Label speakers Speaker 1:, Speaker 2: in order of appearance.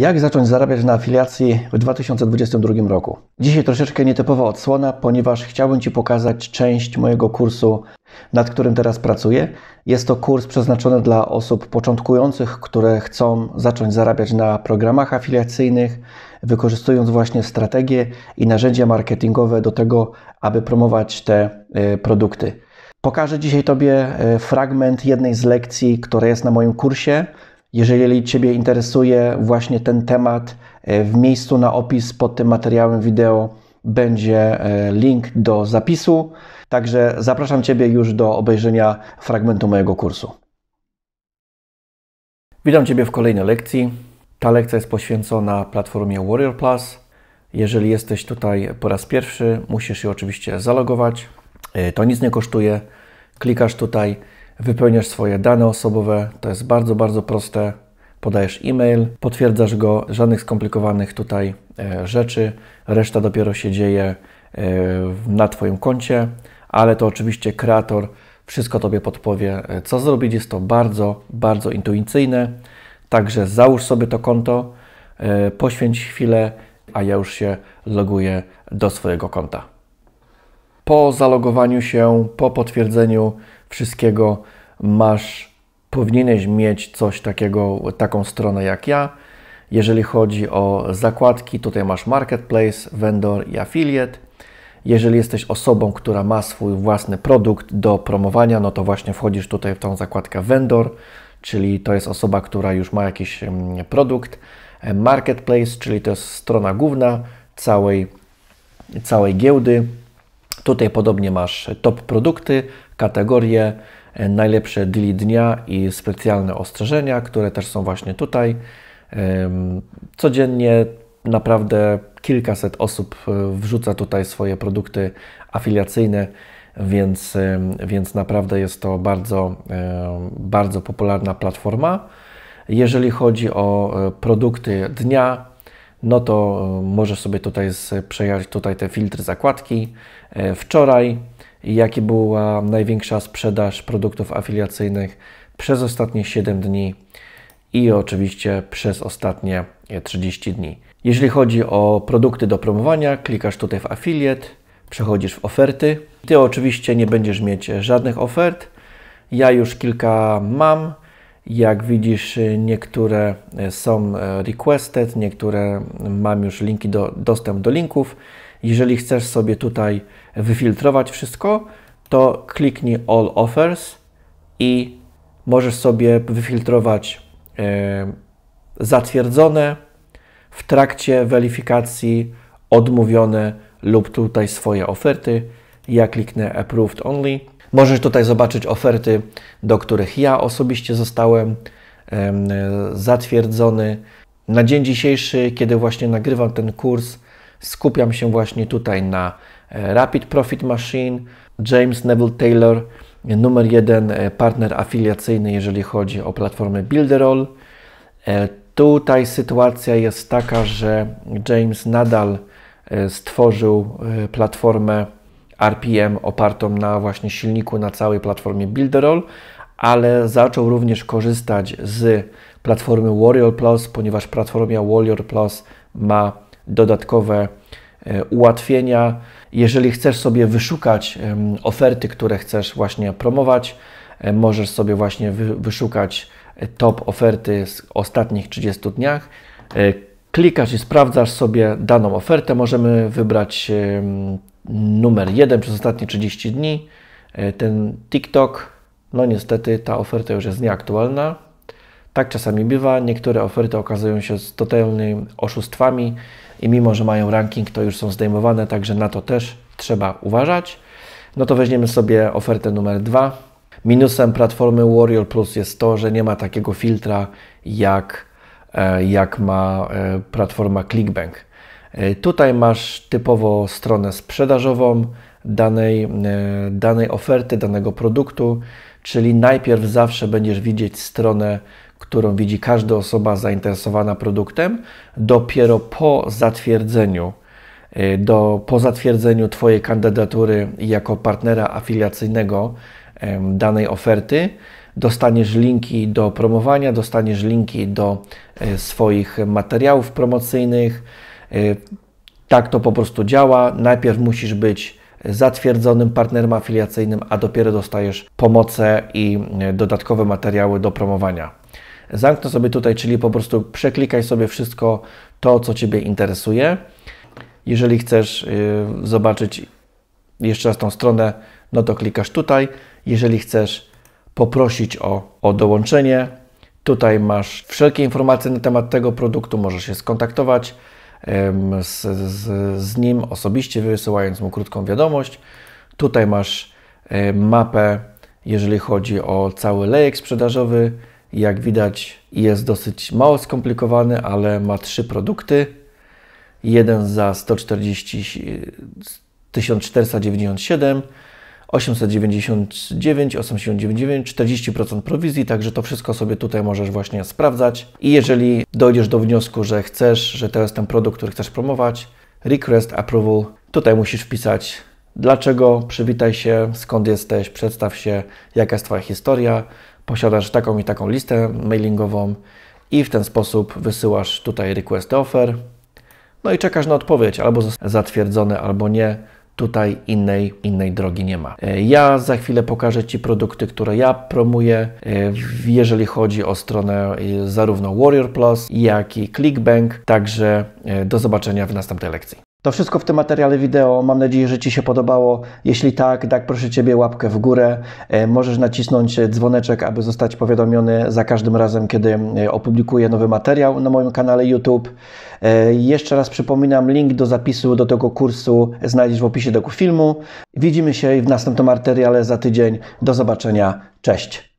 Speaker 1: Jak zacząć zarabiać na afiliacji w 2022 roku? Dzisiaj troszeczkę nietypowa odsłona, ponieważ chciałbym Ci pokazać część mojego kursu, nad którym teraz pracuję. Jest to kurs przeznaczony dla osób początkujących, które chcą zacząć zarabiać na programach afiliacyjnych, wykorzystując właśnie strategie i narzędzia marketingowe do tego, aby promować te y, produkty. Pokażę dzisiaj Tobie y, fragment jednej z lekcji, która jest na moim kursie. Jeżeli Ciebie interesuje właśnie ten temat, e, w miejscu na opis pod tym materiałem wideo będzie e, link do zapisu. Także zapraszam Ciebie już do obejrzenia fragmentu mojego kursu. Witam Ciebie w kolejnej lekcji. Ta lekcja jest poświęcona platformie Warrior Plus. Jeżeli jesteś tutaj po raz pierwszy, musisz się oczywiście zalogować. E, to nic nie kosztuje. Klikasz tutaj wypełniasz swoje dane osobowe, to jest bardzo, bardzo proste. Podajesz e-mail, potwierdzasz go, żadnych skomplikowanych tutaj e, rzeczy, reszta dopiero się dzieje e, na Twoim koncie, ale to oczywiście kreator wszystko Tobie podpowie, e, co zrobić. Jest to bardzo, bardzo intuicyjne. Także załóż sobie to konto, poświęć chwilę, a ja już się loguję do swojego konta. Po zalogowaniu się, po potwierdzeniu wszystkiego masz, powinieneś mieć coś takiego, taką stronę jak ja. Jeżeli chodzi o zakładki, tutaj masz marketplace, vendor i affiliate. Jeżeli jesteś osobą, która ma swój własny produkt do promowania, no to właśnie wchodzisz tutaj w tą zakładkę vendor, czyli to jest osoba, która już ma jakiś produkt. Marketplace, czyli to jest strona główna całej, całej giełdy Tutaj podobnie masz top produkty, kategorie, e, najlepsze deali dnia i specjalne ostrzeżenia, które też są właśnie tutaj. Codziennie naprawdę kilkaset osób e, wrzuca tutaj swoje produkty afiliacyjne, więc, więc naprawdę jest to bardzo, bardzo popularna platforma. Jeżeli chodzi o e, produkty dnia, no to e, możesz sobie tutaj przejrzeć tutaj te filtry zakładki. E, wczoraj, jaki była największa sprzedaż produktów afiliacyjnych przez ostatnie 7 dni i oczywiście przez ostatnie 30 e, dni. Jeżeli chodzi o produkty do promowania, klikasz tutaj w Affiliate, przechodzisz w oferty. Ty oczywiście nie będziesz mieć żadnych ofert. Ja już kilka mam, jak widzisz, y, niektóre y, są y, requested, niektóre mm, mam już linki do, dostęp do linków. Jeżeli chcesz sobie tutaj wyfiltrować wszystko, to kliknij All Offers i możesz sobie wyfiltrować zatwierdzone, w trakcie weryfikacji, odmówione lub tutaj swoje oferty. Ja kliknę Approved Only Możesz tutaj zobaczyć oferty, do których ja osobiście zostałem zatwierdzony. Na dzień dzisiejszy, kiedy właśnie nagrywam ten kurs, skupiam się właśnie tutaj na e, Rapid Profit Machine, James Neville Taylor, numer jeden e, partner afiliacyjny, jeżeli chodzi o platformę Builderall. E, tutaj sytuacja jest taka, że James nadal stworzył platformę RPM opartą na właśnie silniku na całej platformie Builderall, ale zaczął również korzystać z platformy Warrior Plus, ponieważ platforma Warrior Plus ma dodatkowe e, ułatwienia. Jeżeli chcesz sobie wyszukać oferty, które chcesz właśnie promować, e, możesz sobie właśnie wyszukać e, top oferty z ostatnich 30 dniach. Klikasz i sprawdzasz sobie daną ofertę. Możemy wybrać numer jeden przez ostatnie 30 dni. E, ten TikTok, no niestety ta oferta już jest nieaktualna. Tak czasami bywa. Niektóre oferty okazują się z totalnymi oszustwami i mimo, że mają ranking, to już są zdejmowane, także na to też trzeba uważać. No to weźmiemy sobie ofertę numer dwa. Minusem platformy Warrior Plus jest to, że nie ma takiego filtra jak, e, jak ma e, platforma Clickbank. E, tutaj masz typowo stronę sprzedażową danej, e, danej oferty, danego produktu, czyli najpierw zawsze będziesz widzieć stronę, którą widzi każda osoba zainteresowana produktem. Dopiero po zatwierdzeniu, e, do, po zatwierdzeniu Twojej kandydatury jako partnera afiliacyjnego danej oferty, dostaniesz linki do promowania, dostaniesz linki do swoich materiałów promocyjnych tak to po prostu działa. Najpierw musisz być zatwierdzonym partnerem afiliacyjnym, a dopiero dostajesz pomocę i e, dodatkowe materiały do promowania. Zamknę sobie tutaj, czyli po prostu przeklikaj sobie wszystko to, co Ciebie interesuje. Jeżeli chcesz e, zobaczyć jeszcze raz tą stronę, no to klikasz tutaj. Jeżeli chcesz poprosić o, o dołączenie, tutaj masz wszelkie informacje na temat tego produktu, możesz się skontaktować z, z, z nim osobiście, wysyłając mu krótką wiadomość. Tutaj masz mapę, jeżeli chodzi o cały lejek sprzedażowy. Jak widać, jest dosyć mało skomplikowany, ale ma trzy produkty. Jeden za 140 1497, 899, 899, 40% prowizji, także to wszystko sobie tutaj możesz właśnie sprawdzać. I jeżeli dojdziesz do wniosku, że chcesz, że to jest ten produkt, który chcesz promować, request approval, tutaj musisz wpisać dlaczego, przywitaj się, skąd jesteś, przedstaw się, jaka jest Twoja historia, posiadasz taką i taką listę mailingową i w ten sposób wysyłasz tutaj request offer. No i czekasz na odpowiedź, albo zatwierdzone, albo nie. Tutaj innej, innej drogi nie ma. E, ja za chwilę pokażę Ci produkty, które ja promuję, e, jeżeli chodzi o stronę e, zarówno Warrior Plus, jak i ClickBank. Także do zobaczenia w następnej lekcji. To wszystko w tym materiale wideo. Mam nadzieję, że Ci się podobało. Jeśli tak, tak proszę Ciebie łapkę w górę. E, możesz nacisnąć e, dzwoneczek, aby zostać powiadomiony za każdym razem, kiedy e, opublikuję nowy materiał na moim kanale YouTube. Jeszcze raz przypominam, link do zapisu do tego kursu znajdziesz w opisie do filmu. Widzimy się w następnym materiale za tydzień. Do zobaczenia. Cześć.